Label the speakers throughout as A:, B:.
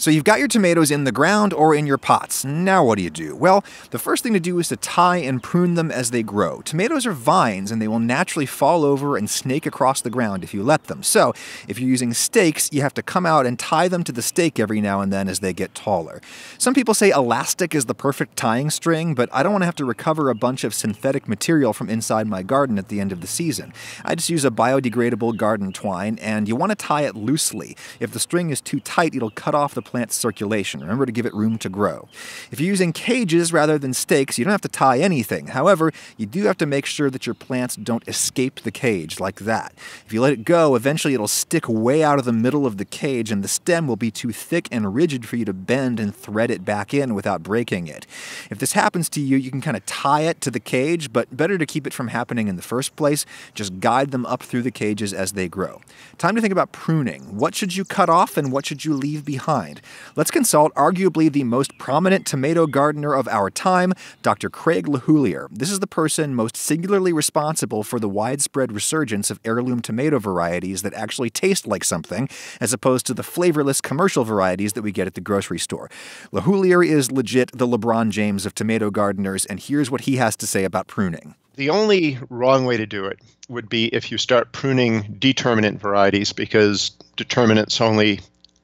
A: So you've got your tomatoes in the ground or in your pots. Now what do you do? Well, the first thing to do is to tie and prune them as they grow. Tomatoes are vines and they will naturally fall over and snake across the ground if you let them. So if you're using stakes, you have to come out and tie them to the stake every now and then as they get taller. Some people say elastic is the perfect tying string, but I don't want to have to recover a bunch of synthetic material from inside my garden at the end of the season. I just use a biodegradable garden twine and you want to tie it loosely. If the string is too tight, it'll cut off the plant's circulation. Remember to give it room to grow. If you're using cages rather than stakes, you don't have to tie anything. However, you do have to make sure that your plants don't escape the cage like that. If you let it go, eventually it'll stick way out of the middle of the cage and the stem will be too thick and rigid for you to bend and thread it back in without breaking it. If this happens to you, you can kind of tie it to the cage, but better to keep it from happening in the first place. Just guide them up through the cages as they grow. Time to think about pruning. What should you cut off and what should you leave behind? Let's consult arguably the most prominent tomato gardener of our time, Dr. Craig LaHoulier. This is the person most singularly responsible for the widespread resurgence of heirloom tomato varieties that actually taste like something, as opposed to the flavorless commercial varieties that we get at the grocery store. LaHoulier is legit the LeBron James of tomato gardeners, and here's what he has to say about pruning.
B: The only wrong way to do it would be if you start pruning determinant varieties because determinants only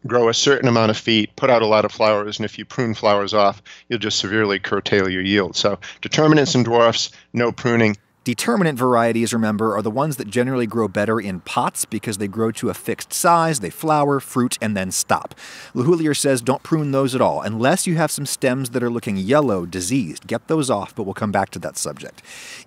B: grow a certain amount of feet, put out a lot of flowers, and if you prune flowers off, you'll just severely curtail your yield. So determinants and dwarfs, no pruning, Determinant varieties, remember, are the ones that generally grow
A: better in pots because they grow to a fixed size, they flower, fruit, and then stop. LeHoulier says don't prune those at all, unless you have some stems that are looking yellow, diseased. Get those off, but we'll come back to that subject.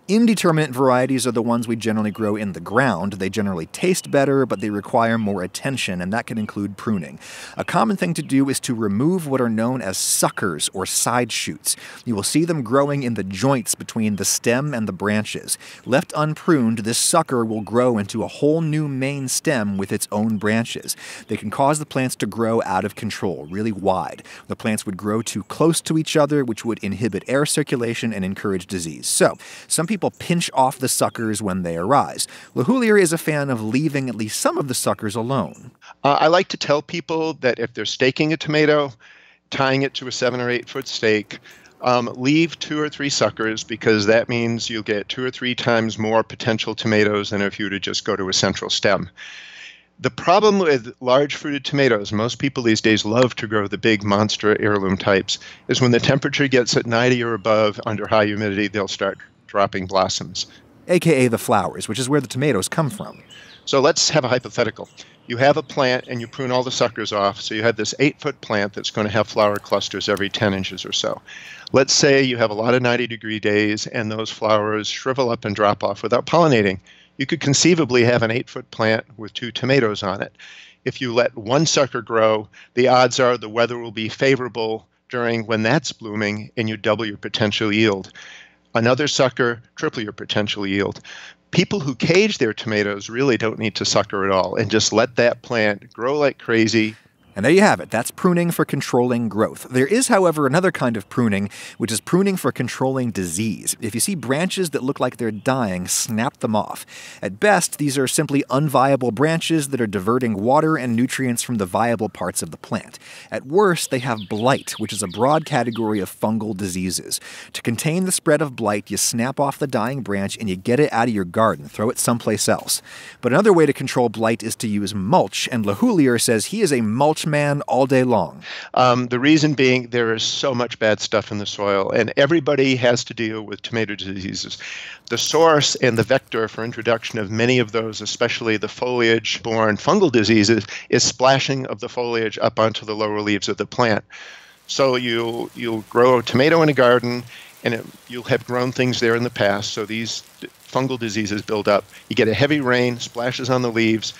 A: Indeterminate varieties are the ones we generally grow in the ground. They generally taste better, but they require more attention, and that can include pruning. A common thing to do is to remove what are known as suckers or side shoots. You will see them growing in the joints between the stem and the branches branches. Left unpruned, this sucker will grow into a whole new main stem with its own branches. They can cause the plants to grow out of control, really wide. The plants would grow too close to each other, which would inhibit air circulation and encourage disease. So, some people pinch off the suckers when they arise. Lahulier is a fan of leaving at least some of the suckers alone.
B: Uh, I like to tell people that if they're staking a tomato, tying it to a seven or eight foot stake, um, leave two or three suckers because that means you'll get two or three times more potential tomatoes than if you were to just go to a central stem. The problem with large fruited tomatoes, most people these days love to grow the big monster heirloom types, is when the temperature gets at 90 or above under high humidity, they'll start dropping blossoms. AKA the flowers, which is where the tomatoes come from. So let's have a hypothetical. You have a plant and you prune all the suckers off. So you have this eight foot plant that's going to have flower clusters every 10 inches or so. Let's say you have a lot of 90 degree days and those flowers shrivel up and drop off without pollinating. You could conceivably have an eight foot plant with two tomatoes on it. If you let one sucker grow, the odds are the weather will be favorable during when that's blooming and you double your potential yield another sucker, triple your potential yield people who cage their tomatoes really don't need to sucker at all and just let that plant grow like crazy, and there you have it. That's
A: pruning for controlling growth. There is, however, another kind of pruning, which is pruning for controlling disease. If you see branches that look like they're dying, snap them off. At best, these are simply unviable branches that are diverting water and nutrients from the viable parts of the plant. At worst, they have blight, which is a broad category of fungal diseases. To contain the spread of blight, you snap off the dying branch and you get it out of your garden, throw it someplace else. But another way to control blight is to use mulch, and Lahulier says he is a mulch man all day long?
B: Um, the reason being there is so much bad stuff in the soil, and everybody has to deal with tomato diseases. The source and the vector for introduction of many of those, especially the foliage borne fungal diseases, is splashing of the foliage up onto the lower leaves of the plant. So you you'll grow a tomato in a garden, and it, you'll have grown things there in the past. So these fungal diseases build up. You get a heavy rain, splashes on the leaves.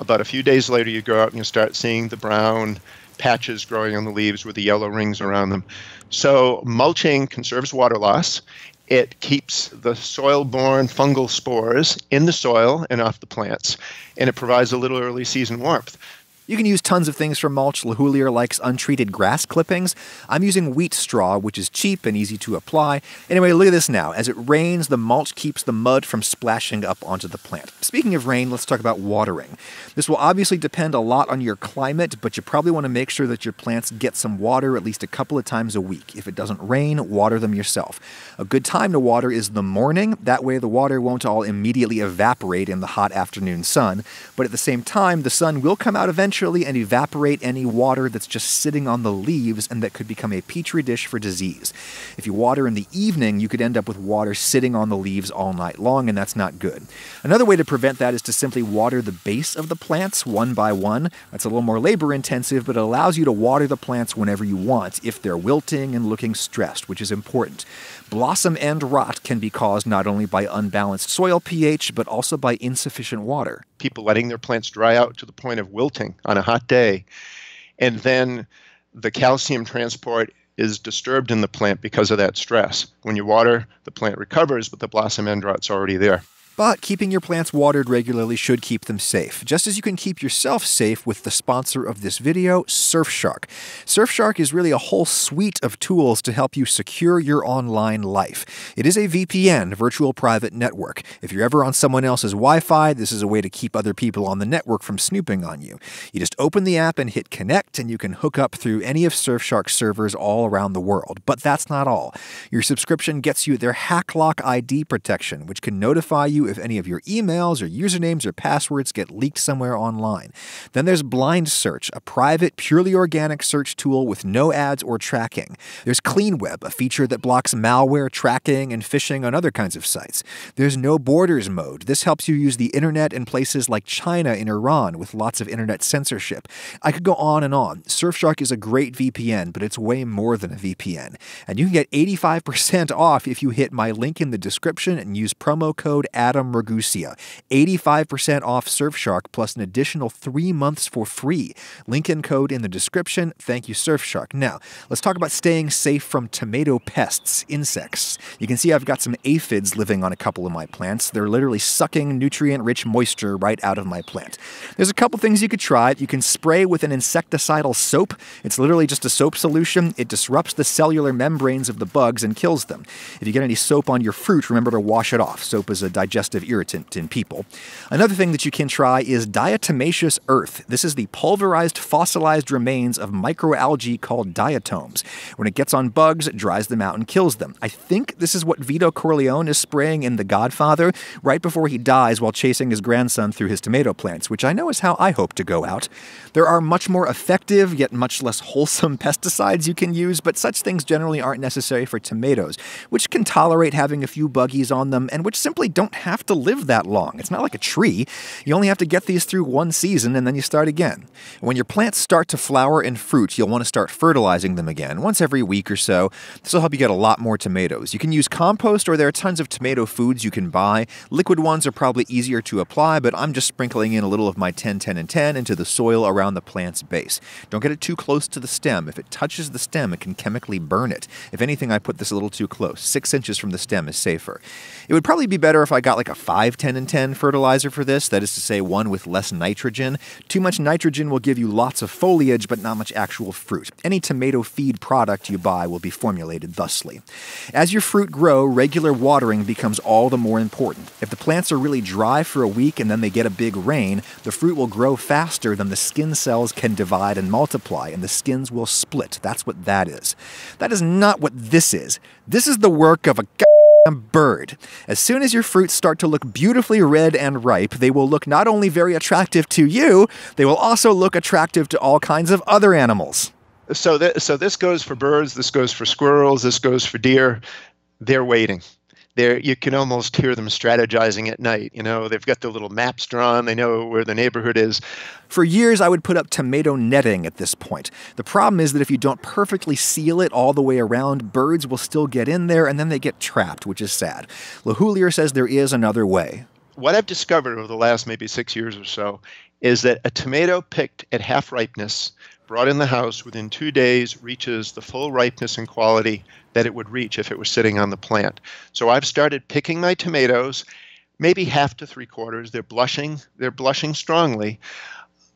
B: About a few days later, you go out and you start seeing the brown patches growing on the leaves with the yellow rings around them. So, mulching conserves water loss. It keeps the soil borne fungal spores in the soil and off the plants, and it provides a little early season warmth. You can use tons of things for mulch. Lahulier likes
A: untreated grass clippings. I'm using wheat straw, which is cheap and easy to apply. Anyway, look at this now. As it rains, the mulch keeps the mud from splashing up onto the plant. Speaking of rain, let's talk about watering. This will obviously depend a lot on your climate, but you probably want to make sure that your plants get some water at least a couple of times a week. If it doesn't rain, water them yourself. A good time to water is the morning. That way, the water won't all immediately evaporate in the hot afternoon sun. But at the same time, the sun will come out eventually eventually and evaporate any water that's just sitting on the leaves and that could become a petri dish for disease. If you water in the evening, you could end up with water sitting on the leaves all night long, and that's not good. Another way to prevent that is to simply water the base of the plants one by one. That's a little more labor intensive, but it allows you to water the plants whenever you want if they're wilting and looking stressed, which is important. Blossom end rot can be caused not only by unbalanced soil pH, but also by insufficient water.
B: People letting their plants dry out to the point of wilting on a hot day. And then the calcium transport is disturbed in the plant because of that stress. When you water, the plant recovers, but the blossom end rot's already there. But keeping your plants watered regularly should
A: keep them safe, just as you can keep yourself safe with the sponsor of this video, Surfshark. Surfshark is really a whole suite of tools to help you secure your online life. It is a VPN, virtual private network. If you're ever on someone else's Wi-Fi, this is a way to keep other people on the network from snooping on you. You just open the app and hit connect, and you can hook up through any of Surfshark's servers all around the world. But that's not all. Your subscription gets you their HackLock ID protection, which can notify you if any of your emails or usernames or passwords get leaked somewhere online. Then there's Blind Search, a private, purely organic search tool with no ads or tracking. There's Clean Web, a feature that blocks malware, tracking, and phishing on other kinds of sites. There's No Borders Mode. This helps you use the internet in places like China and Iran with lots of internet censorship. I could go on and on. Surfshark is a great VPN, but it's way more than a VPN. And you can get 85% off if you hit my link in the description and use promo code ADAM Adam 85% off Surfshark plus an additional three months for free. Link and code in the description. Thank you, Surfshark. Now, let's talk about staying safe from tomato pests, insects. You can see I've got some aphids living on a couple of my plants. They're literally sucking nutrient-rich moisture right out of my plant. There's a couple things you could try. You can spray with an insecticidal soap. It's literally just a soap solution. It disrupts the cellular membranes of the bugs and kills them. If you get any soap on your fruit, remember to wash it off. Soap is a digestive digestive irritant in people. Another thing that you can try is diatomaceous earth. This is the pulverized fossilized remains of microalgae called diatoms. When it gets on bugs, it dries them out and kills them. I think this is what Vito Corleone is spraying in The Godfather right before he dies while chasing his grandson through his tomato plants, which I know is how I hope to go out. There are much more effective, yet much less wholesome pesticides you can use, but such things generally aren't necessary for tomatoes, which can tolerate having a few buggies on them and which simply don't have have to live that long. It's not like a tree. You only have to get these through one season and then you start again. When your plants start to flower and fruit, you'll want to start fertilizing them again once every week or so. This will help you get a lot more tomatoes. You can use compost, or there are tons of tomato foods you can buy. Liquid ones are probably easier to apply, but I'm just sprinkling in a little of my 10, 10, and 10 into the soil around the plant's base. Don't get it too close to the stem. If it touches the stem, it can chemically burn it. If anything, I put this a little too close. Six inches from the stem is safer. It would probably be better if I got like like a 5, 10, and 10 fertilizer for this. That is to say, one with less nitrogen. Too much nitrogen will give you lots of foliage, but not much actual fruit. Any tomato feed product you buy will be formulated thusly. As your fruit grow, regular watering becomes all the more important. If the plants are really dry for a week and then they get a big rain, the fruit will grow faster than the skin cells can divide and multiply, and the skins will split. That's what that is. That is not what this is. This is the work of a bird. As soon as your fruits start to look beautifully red and ripe, they will look not only very attractive to you, they will also look attractive to all kinds of other animals.
B: So, th- so this goes for birds, this goes for squirrels, this goes for deer. They're waiting there you can almost hear them strategizing at night. You know, they've got their little maps drawn, they know where the neighborhood is. For years, I would put up tomato netting at this point. The problem
A: is that if you don't perfectly seal it all the way around, birds will still get in there and then they get trapped, which is sad. Lahulier says there is another way.
B: What I've discovered over the last maybe six years or so is that a tomato picked at half ripeness, brought in the house within two days, reaches the full ripeness and quality that it would reach if it was sitting on the plant. So I've started picking my tomatoes, maybe half to three quarters. They're blushing, they're blushing strongly,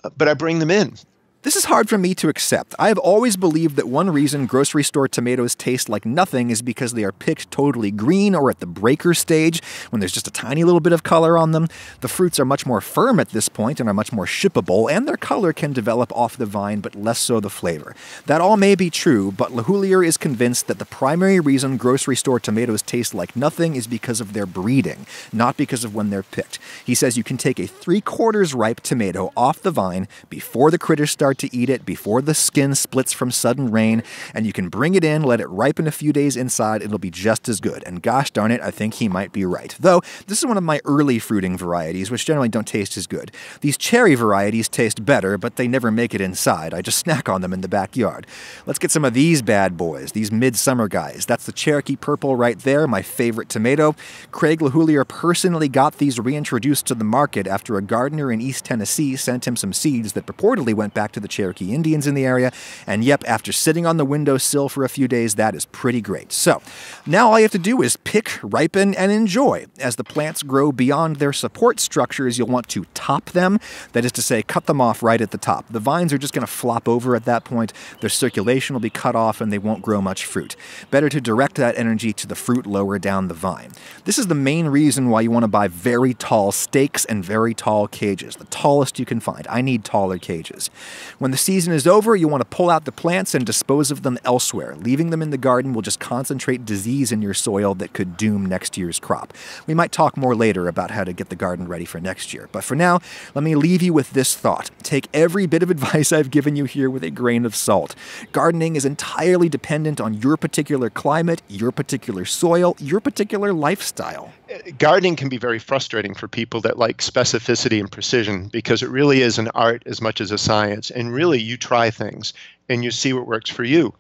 B: uh, but I bring them in this is hard for me to accept. I have always
A: believed that one reason grocery store tomatoes taste like nothing is because they are picked totally green or at the breaker stage when there's just a tiny little bit of color on them. The fruits are much more firm at this point and are much more shippable, and their color can develop off the vine, but less so the flavor. That all may be true, but LaHoulier is convinced that the primary reason grocery store tomatoes taste like nothing is because of their breeding, not because of when they're picked. He says you can take a three quarters ripe tomato off the vine before the critters start start to eat it before the skin splits from sudden rain, and you can bring it in, let it ripen a few days inside, it'll be just as good. And gosh darn it, I think he might be right. Though, this is one of my early fruiting varieties, which generally don't taste as good. These cherry varieties taste better, but they never make it inside. I just snack on them in the backyard. Let's get some of these bad boys, these midsummer guys. That's the Cherokee Purple right there, my favorite tomato. Craig LaHoulier personally got these reintroduced to the market after a gardener in East Tennessee sent him some seeds that purportedly went back to to the Cherokee Indians in the area. And yep, after sitting on the windowsill for a few days, that is pretty great. So now all you have to do is pick, ripen, and enjoy. As the plants grow beyond their support structures, you'll want to top them. That is to say, cut them off right at the top. The vines are just going to flop over at that point. Their circulation will be cut off and they won't grow much fruit. Better to direct that energy to the fruit lower down the vine. This is the main reason why you want to buy very tall stakes and very tall cages, the tallest you can find. I need taller cages. When the season is over, you want to pull out the plants and dispose of them elsewhere. Leaving them in the garden will just concentrate disease in your soil that could doom next year's crop. We might talk more later about how to get the garden ready for next year, but for now, let me leave you with this thought. Take every bit of advice I've given you here with a grain of salt. Gardening is entirely dependent on your particular climate, your particular soil, your particular
B: lifestyle. Gardening can be very frustrating for people that like specificity and precision because it really is an art as much as a science and really you try things and you see what works for you.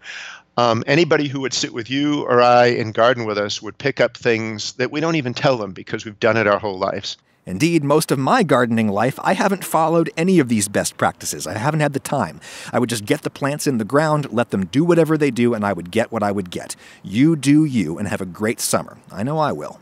B: Um, anybody who would sit with you or I and garden with us would pick up things that we don't even tell them because we've done it our whole lives. Indeed, most of my gardening life,
A: I haven't followed any of these best practices. I haven't had the time. I would just get the plants in the ground, let them do whatever they do, and I would get what I would get. You do you, and have a great summer. I know I will.